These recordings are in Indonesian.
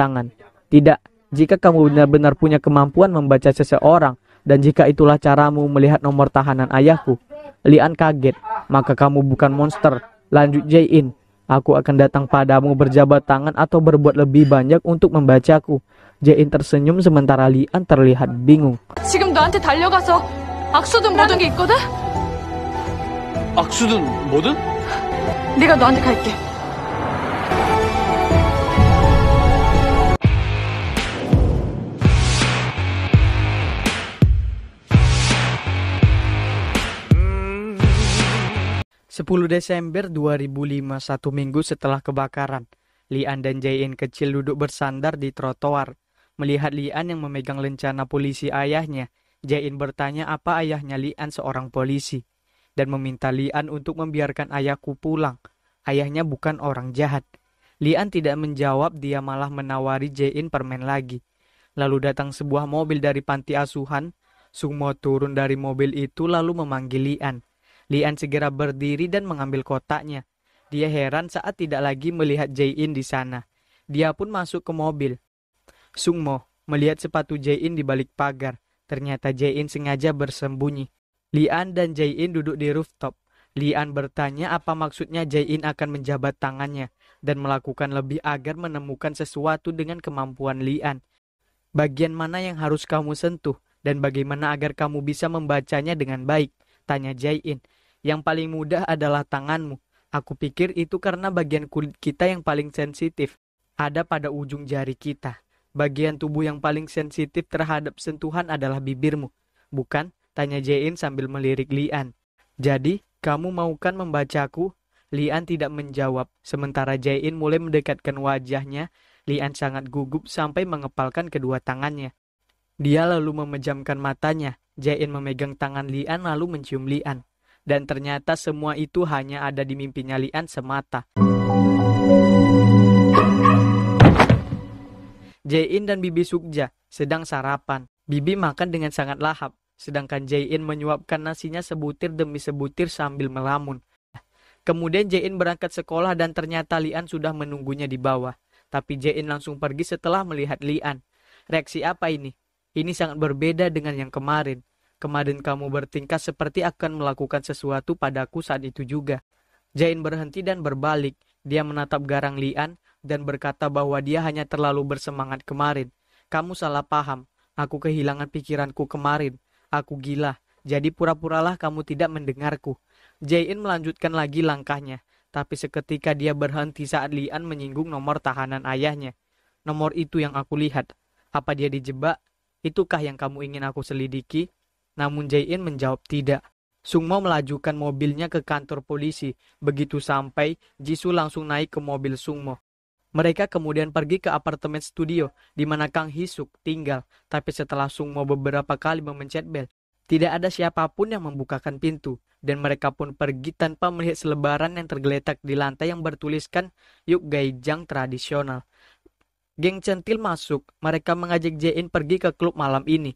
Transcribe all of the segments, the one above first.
tangan. Tidak, jika kamu benar-benar punya kemampuan membaca seseorang, dan jika itulah caramu melihat nomor tahanan ayahku. Lian kaget, maka kamu bukan monster. Lanjut In, aku akan datang padamu berjabat tangan atau berbuat lebih banyak untuk membacaku. In tersenyum sementara Lian terlihat bingung. Sekarang 네가 10 Desember 2005, satu minggu setelah kebakaran, Lian dan Jain kecil duduk bersandar di trotoar. Melihat Lian yang memegang lencana polisi ayahnya, Jain bertanya apa ayahnya Lian seorang polisi dan meminta Lian untuk membiarkan ayahku pulang. Ayahnya bukan orang jahat. Lian tidak menjawab, dia malah menawari Jain permen lagi. Lalu datang sebuah mobil dari panti asuhan. Sumo turun dari mobil itu lalu memanggil Lian. Lian segera berdiri dan mengambil kotaknya. Dia heran saat tidak lagi melihat Jae-in di sana. Dia pun masuk ke mobil. Sung Mo melihat sepatu Jae-in di balik pagar. Ternyata Jae-in sengaja bersembunyi. Lian dan Jae-in duduk di rooftop. Lian bertanya apa maksudnya Jae-in akan menjabat tangannya dan melakukan lebih agar menemukan sesuatu dengan kemampuan Lian. Bagian mana yang harus kamu sentuh dan bagaimana agar kamu bisa membacanya dengan baik? Tanya Jae-in. Yang paling mudah adalah tanganmu. Aku pikir itu karena bagian kulit kita yang paling sensitif ada pada ujung jari kita. Bagian tubuh yang paling sensitif terhadap sentuhan adalah bibirmu. Bukan? Tanya Jain sambil melirik Lian. Jadi, kamu maukan membacaku? Lian tidak menjawab, sementara Jain mulai mendekatkan wajahnya. Lian sangat gugup sampai mengepalkan kedua tangannya. Dia lalu memejamkan matanya. Jain memegang tangan Lian lalu mencium Lian dan ternyata semua itu hanya ada di mimpinya Lian semata. Jain dan Bibi Sukja sedang sarapan. Bibi makan dengan sangat lahap, sedangkan Jain menyuapkan nasinya sebutir demi sebutir sambil melamun. Kemudian Jain berangkat sekolah dan ternyata Lian sudah menunggunya di bawah. Tapi Jain langsung pergi setelah melihat Lian. Reaksi apa ini? Ini sangat berbeda dengan yang kemarin. Kemarin kamu bertingkah seperti akan melakukan sesuatu padaku saat itu juga. Jain berhenti dan berbalik. Dia menatap garang Lian dan berkata bahwa dia hanya terlalu bersemangat kemarin. Kamu salah paham. Aku kehilangan pikiranku kemarin. Aku gila. Jadi pura-puralah kamu tidak mendengarku. Jain melanjutkan lagi langkahnya. Tapi seketika dia berhenti saat Lian menyinggung nomor tahanan ayahnya. Nomor itu yang aku lihat. Apa dia dijebak? Itukah yang kamu ingin aku selidiki? Namun Jae-in menjawab tidak. Sungmo melajukan mobilnya ke kantor polisi. Begitu sampai, Jisoo langsung naik ke mobil Sungmo. Mereka kemudian pergi ke apartemen studio di mana Kang Hisuk tinggal. Tapi setelah Sungmo beberapa kali memencet bel, tidak ada siapapun yang membukakan pintu. Dan mereka pun pergi tanpa melihat selebaran yang tergeletak di lantai yang bertuliskan Yuk Gaijang Tradisional. Geng centil masuk, mereka mengajak Jae-in pergi ke klub malam ini.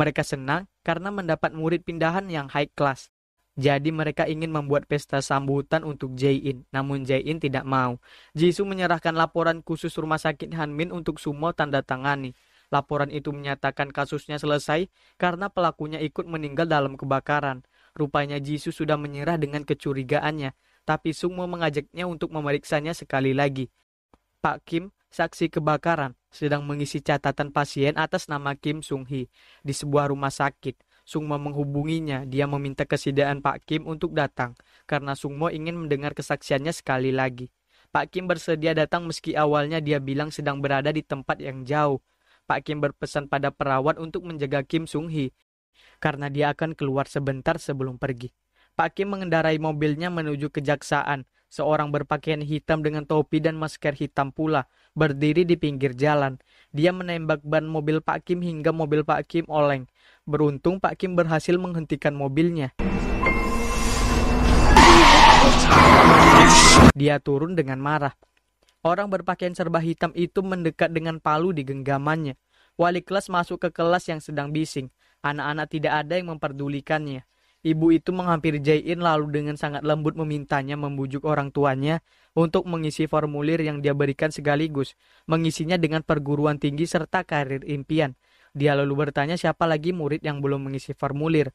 Mereka senang karena mendapat murid pindahan yang high class. Jadi mereka ingin membuat pesta sambutan untuk Jae-in, namun Jae-in tidak mau. Jisoo menyerahkan laporan khusus rumah sakit Hanmin untuk Sumo tanda tangani. Laporan itu menyatakan kasusnya selesai karena pelakunya ikut meninggal dalam kebakaran. Rupanya Jisoo sudah menyerah dengan kecurigaannya, tapi Sumo mengajaknya untuk memeriksanya sekali lagi. Pak Kim, saksi kebakaran, sedang mengisi catatan pasien atas nama Kim Sung Hee di sebuah rumah sakit. Sungmo menghubunginya. Dia meminta kesediaan Pak Kim untuk datang karena Sung-mo ingin mendengar kesaksiannya sekali lagi. Pak Kim bersedia datang meski awalnya dia bilang sedang berada di tempat yang jauh. Pak Kim berpesan pada perawat untuk menjaga Kim Sung Hee karena dia akan keluar sebentar sebelum pergi. Pak Kim mengendarai mobilnya menuju kejaksaan. Seorang berpakaian hitam dengan topi dan masker hitam pula berdiri di pinggir jalan. Dia menembak ban mobil Pak Kim hingga mobil Pak Kim oleng. Beruntung Pak Kim berhasil menghentikan mobilnya. Dia turun dengan marah. Orang berpakaian serba hitam itu mendekat dengan palu di genggamannya. Wali kelas masuk ke kelas yang sedang bising. Anak-anak tidak ada yang memperdulikannya. Ibu itu menghampiri Jae-in lalu dengan sangat lembut memintanya membujuk orang tuanya untuk mengisi formulir yang dia berikan sekaligus, mengisinya dengan perguruan tinggi serta karir impian. Dia lalu bertanya siapa lagi murid yang belum mengisi formulir.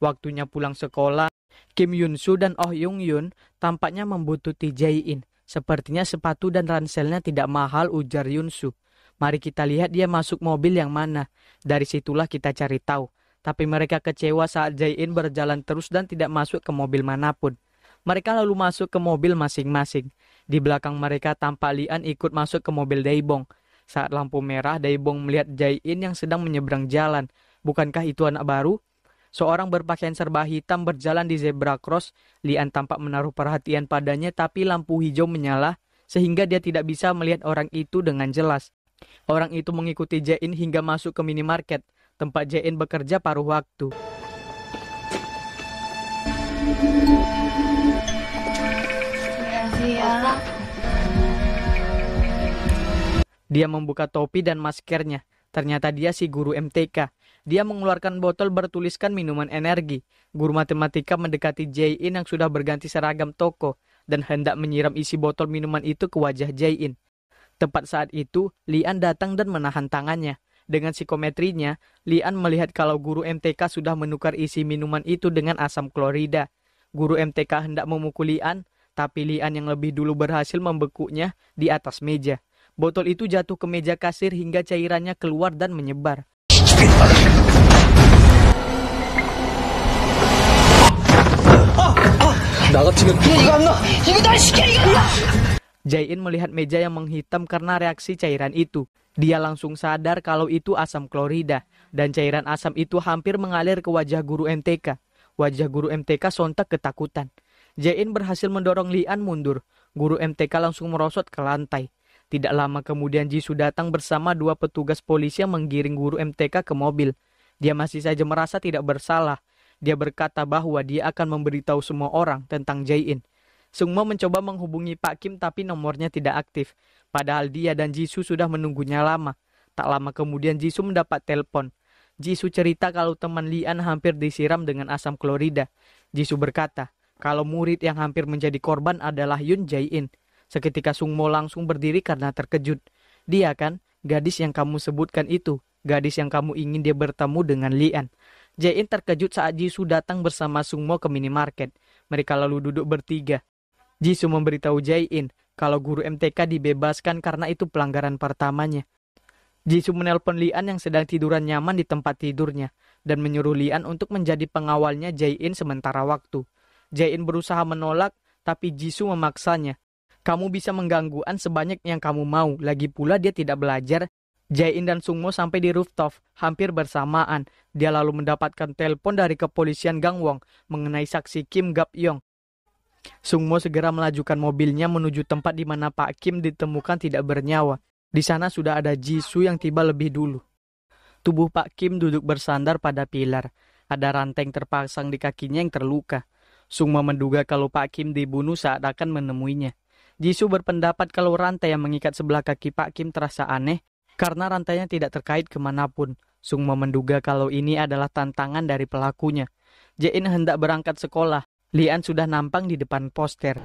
Waktunya pulang sekolah, Kim Yun Su dan Oh young Yun tampaknya membutuhkan Jae-in. Sepertinya sepatu dan ranselnya tidak mahal ujar Yun Su. Mari kita lihat dia masuk mobil yang mana. Dari situlah kita cari tahu. Tapi mereka kecewa saat Jain berjalan terus dan tidak masuk ke mobil manapun. Mereka lalu masuk ke mobil masing-masing. Di belakang mereka tampak Lian ikut masuk ke mobil Daibong. Saat lampu merah, Daibong melihat Jain yang sedang menyeberang jalan. Bukankah itu anak baru? Seorang berpakaian serba hitam berjalan di zebra cross. Lian tampak menaruh perhatian padanya tapi lampu hijau menyala sehingga dia tidak bisa melihat orang itu dengan jelas. Orang itu mengikuti Jain hingga masuk ke minimarket tempat JN bekerja paruh waktu. Dia membuka topi dan maskernya. Ternyata dia si guru MTK. Dia mengeluarkan botol bertuliskan minuman energi. Guru matematika mendekati Jain yang sudah berganti seragam toko dan hendak menyiram isi botol minuman itu ke wajah Jain. Tepat saat itu, Lian datang dan menahan tangannya. Dengan psikometrinya, Lian melihat kalau guru MTK sudah menukar isi minuman itu dengan asam klorida. Guru MTK hendak memukul Lian, tapi Lian yang lebih dulu berhasil membekuknya di atas meja. Botol itu jatuh ke meja kasir hingga cairannya keluar dan menyebar. Ah, ah. Jain melihat meja yang menghitam karena reaksi cairan itu. Dia langsung sadar kalau itu asam klorida, dan cairan asam itu hampir mengalir ke wajah guru MTK. Wajah guru MTK sontak ketakutan. Jain berhasil mendorong Lian mundur. Guru MTK langsung merosot ke lantai. Tidak lama kemudian Jisu datang bersama dua petugas polisi yang menggiring guru MTK ke mobil. Dia masih saja merasa tidak bersalah. Dia berkata bahwa dia akan memberitahu semua orang tentang Jain. Sungmo mencoba menghubungi Pak Kim tapi nomornya tidak aktif. Padahal dia dan Jisoo sudah menunggunya lama. Tak lama kemudian Jisoo mendapat telepon. Jisoo cerita kalau teman Lian hampir disiram dengan asam klorida. Jisoo berkata, kalau murid yang hampir menjadi korban adalah Yun Jae-in. Seketika Sungmo langsung berdiri karena terkejut. Dia kan, gadis yang kamu sebutkan itu, gadis yang kamu ingin dia bertemu dengan Lian. Jae-in terkejut saat Jisoo datang bersama Sungmo ke minimarket. Mereka lalu duduk bertiga. Jisoo memberitahu Jae-in kalau guru MTK dibebaskan karena itu pelanggaran pertamanya. Jisoo menelpon Lian yang sedang tiduran nyaman di tempat tidurnya dan menyuruh Lian untuk menjadi pengawalnya Jae-in sementara waktu. Jae-in berusaha menolak tapi Jisoo memaksanya. Kamu bisa mengganggu An sebanyak yang kamu mau, lagi pula dia tidak belajar Jae-in dan Sungmo sampai di rooftop hampir bersamaan. Dia lalu mendapatkan telepon dari kepolisian Gangwon mengenai saksi Kim Gap Yong Sungmo segera melajukan mobilnya menuju tempat di mana Pak Kim ditemukan tidak bernyawa. Di sana sudah ada Jisoo yang tiba lebih dulu. Tubuh Pak Kim duduk bersandar pada pilar. Ada ranteng terpasang di kakinya yang terluka. Sungmo menduga kalau Pak Kim dibunuh saat akan menemuinya. Jisoo berpendapat kalau rantai yang mengikat sebelah kaki Pak Kim terasa aneh karena rantainya tidak terkait kemanapun. Sungmo menduga kalau ini adalah tantangan dari pelakunya. Jain hendak berangkat sekolah, Lian sudah nampang di depan poster.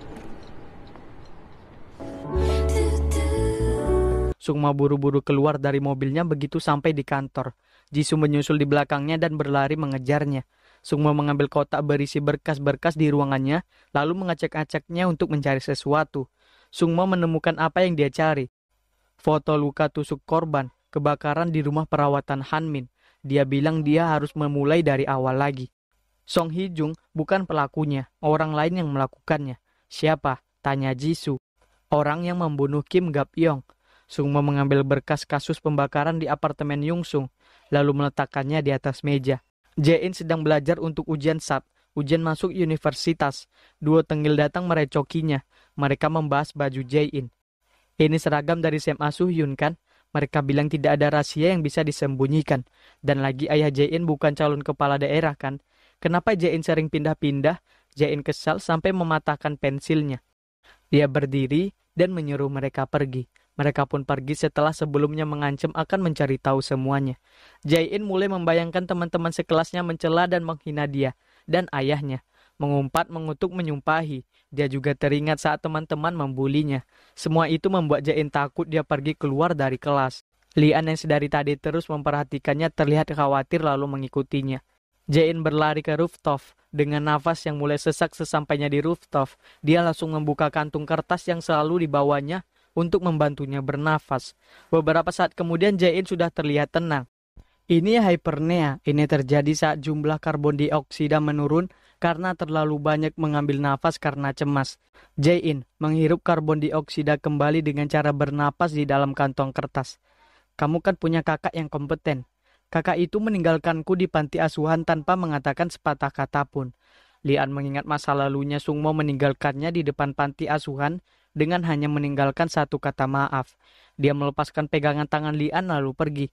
Sukma buru-buru keluar dari mobilnya begitu sampai di kantor. Jisoo menyusul di belakangnya dan berlari mengejarnya. Sukma mengambil kotak berisi berkas-berkas di ruangannya, lalu mengecek acaknya untuk mencari sesuatu. Sukma menemukan apa yang dia cari. Foto luka tusuk korban, kebakaran di rumah perawatan Hanmin. Dia bilang dia harus memulai dari awal lagi. Song Hee Jung bukan pelakunya, orang lain yang melakukannya. Siapa? Tanya Jisoo. Orang yang membunuh Kim Gap Yong. Sung Mo mengambil berkas kasus pembakaran di apartemen Yung Sung, lalu meletakkannya di atas meja. Jae-in sedang belajar untuk ujian SAT, ujian masuk universitas. Dua tenggel datang merecokinya. Mereka membahas baju Jae-in. Ini seragam dari Sam Asuh soo kan? Mereka bilang tidak ada rahasia yang bisa disembunyikan. Dan lagi ayah Jae-in bukan calon kepala daerah kan? Kenapa Jain sering pindah-pindah? Jain kesal sampai mematahkan pensilnya. Dia berdiri dan menyuruh mereka pergi. Mereka pun pergi setelah sebelumnya mengancam akan mencari tahu semuanya. Jain mulai membayangkan teman-teman sekelasnya mencela dan menghina dia dan ayahnya mengumpat, mengutuk, menyumpahi. Dia juga teringat saat teman-teman membulinya. Semua itu membuat Jain takut dia pergi keluar dari kelas. Lian yang sedari tadi terus memperhatikannya terlihat khawatir lalu mengikutinya. Jain berlari ke rooftop. Dengan nafas yang mulai sesak sesampainya di rooftop, dia langsung membuka kantung kertas yang selalu dibawanya untuk membantunya bernafas. Beberapa saat kemudian Jain sudah terlihat tenang. Ini hypernea. Ini terjadi saat jumlah karbon dioksida menurun karena terlalu banyak mengambil nafas karena cemas. Jain menghirup karbon dioksida kembali dengan cara bernapas di dalam kantong kertas. Kamu kan punya kakak yang kompeten. Kakak itu meninggalkanku di panti asuhan tanpa mengatakan sepatah kata pun. Lian mengingat masa lalunya Sungmo meninggalkannya di depan panti asuhan dengan hanya meninggalkan satu kata maaf. Dia melepaskan pegangan tangan Lian lalu pergi.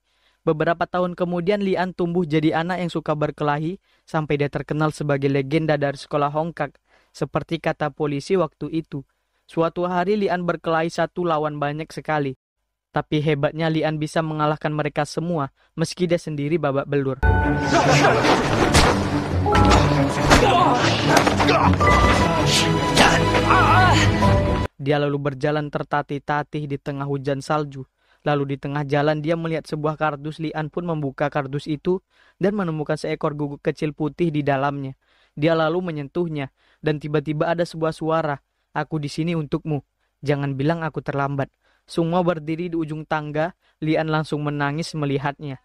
Beberapa tahun kemudian Lian tumbuh jadi anak yang suka berkelahi sampai dia terkenal sebagai legenda dari sekolah Hongkak. Seperti kata polisi waktu itu. Suatu hari Lian berkelahi satu lawan banyak sekali. Tapi hebatnya Lian bisa mengalahkan mereka semua meski dia sendiri babak belur. Dia lalu berjalan tertatih-tatih di tengah hujan salju. Lalu di tengah jalan dia melihat sebuah kardus Lian pun membuka kardus itu dan menemukan seekor guguk kecil putih di dalamnya. Dia lalu menyentuhnya dan tiba-tiba ada sebuah suara, "Aku di sini untukmu. Jangan bilang aku terlambat." Sungwa berdiri di ujung tangga, Lian langsung menangis melihatnya.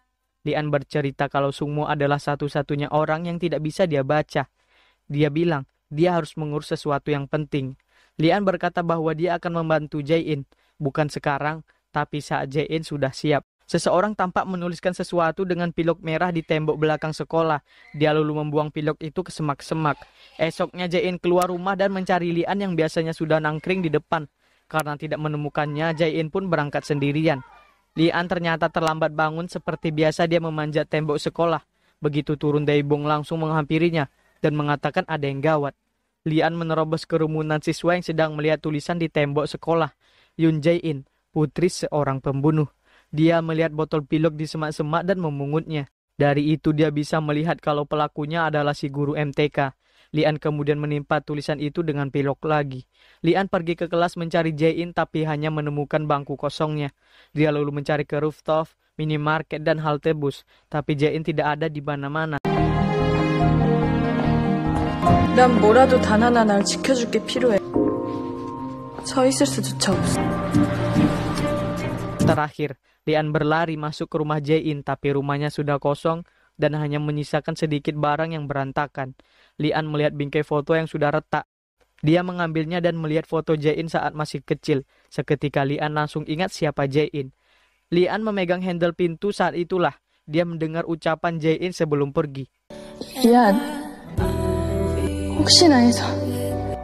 Lian bercerita kalau Sungmo adalah satu-satunya orang yang tidak bisa dia baca. Dia bilang, dia harus mengurus sesuatu yang penting. Lian berkata bahwa dia akan membantu jae Bukan sekarang, tapi saat jae sudah siap. Seseorang tampak menuliskan sesuatu dengan pilok merah di tembok belakang sekolah. Dia lalu membuang pilok itu ke semak-semak. Esoknya Jain keluar rumah dan mencari Lian yang biasanya sudah nangkring di depan. Karena tidak menemukannya, Jain pun berangkat sendirian. Lian ternyata terlambat bangun seperti biasa dia memanjat tembok sekolah. Begitu turun Daibong langsung menghampirinya dan mengatakan ada yang gawat. Lian menerobos kerumunan siswa yang sedang melihat tulisan di tembok sekolah. Yun Jain, putri seorang pembunuh. Dia melihat botol pilok di semak-semak dan memungutnya. Dari itu dia bisa melihat kalau pelakunya adalah si guru MTK. Lian kemudian menimpa tulisan itu dengan pilok lagi. Lian pergi ke kelas mencari Jain tapi hanya menemukan bangku kosongnya. Dia lalu mencari ke rooftop, minimarket, dan halte bus. Tapi Jain tidak ada di mana-mana. 난 뭐라도 단 하나 날 지켜줄 게 필요해. 서 있을 Terakhir, Lian berlari masuk ke rumah Jain tapi rumahnya sudah kosong dan hanya menyisakan sedikit barang yang berantakan. Lian melihat bingkai foto yang sudah retak. Dia mengambilnya dan melihat foto Jain saat masih kecil. Seketika Lian langsung ingat siapa Jain. Lian memegang handle pintu saat itulah. Dia mendengar ucapan Jain sebelum pergi. Lian, 혹시나 해서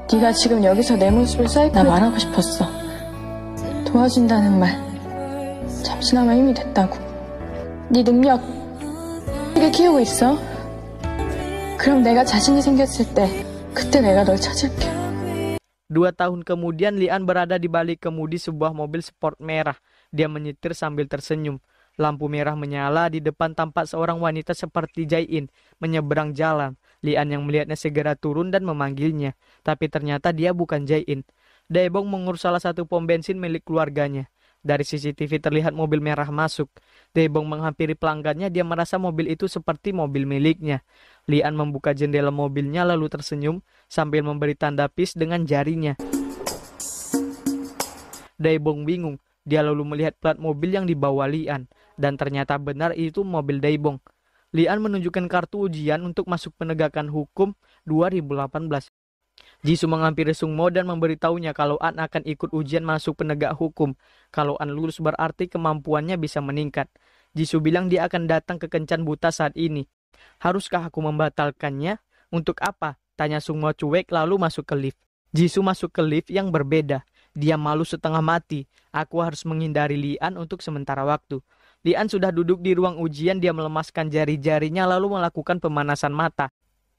네가 지금 여기서 내 모습을 나 말하고 싶었어. 도와준다는 말 잠시나마 힘이 됐다고. 네 능력 되게 키우고 있어. 그럼 내가 자신이 생겼을 때 그때 내가 널 찾을게. Dua tahun kemudian Lian berada di balik kemudi sebuah mobil sport merah. Dia menyetir sambil tersenyum. Lampu merah menyala di depan tampak seorang wanita seperti Jain menyeberang jalan. Lian yang melihatnya segera turun dan memanggilnya, tapi ternyata dia bukan Jain. Daebong mengurus salah satu pom bensin milik keluarganya. Dari CCTV terlihat mobil merah masuk. Daebong menghampiri pelanggannya, dia merasa mobil itu seperti mobil miliknya. Lian membuka jendela mobilnya lalu tersenyum sambil memberi tanda pis dengan jarinya. Daibong bingung. Dia lalu melihat plat mobil yang dibawa Lian. Dan ternyata benar itu mobil Daibong. Lian menunjukkan kartu ujian untuk masuk penegakan hukum 2018. Jisoo menghampiri Sung Mo dan memberitahunya kalau An akan ikut ujian masuk penegak hukum. Kalau An lulus berarti kemampuannya bisa meningkat. Jisoo bilang dia akan datang ke Kencan Buta saat ini. Haruskah aku membatalkannya? Untuk apa? Tanya Sungmo cuek lalu masuk ke lift. Jisoo masuk ke lift yang berbeda. Dia malu setengah mati. Aku harus menghindari Lian untuk sementara waktu. Lian sudah duduk di ruang ujian, dia melemaskan jari-jarinya lalu melakukan pemanasan mata.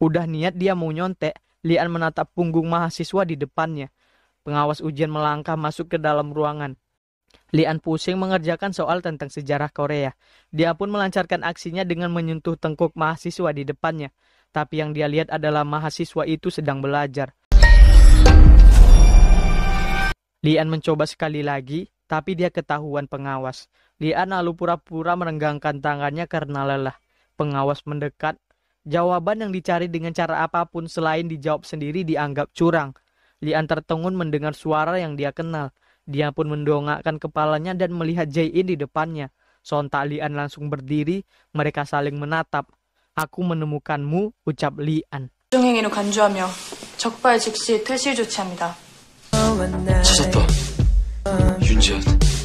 Udah niat dia mau nyontek, Lian menatap punggung mahasiswa di depannya. Pengawas ujian melangkah masuk ke dalam ruangan. Lian pusing mengerjakan soal tentang sejarah Korea. Dia pun melancarkan aksinya dengan menyentuh tengkuk mahasiswa di depannya. Tapi yang dia lihat adalah mahasiswa itu sedang belajar. Lian mencoba sekali lagi, tapi dia ketahuan pengawas. Lian lalu pura-pura merenggangkan tangannya karena lelah. Pengawas mendekat. Jawaban yang dicari dengan cara apapun selain dijawab sendiri dianggap curang. Lian tertengun mendengar suara yang dia kenal. Dia pun mendongakkan kepalanya dan melihat Jae-in di depannya. Sontak Lian langsung berdiri, mereka saling menatap. Aku menemukanmu, ucap Lian. an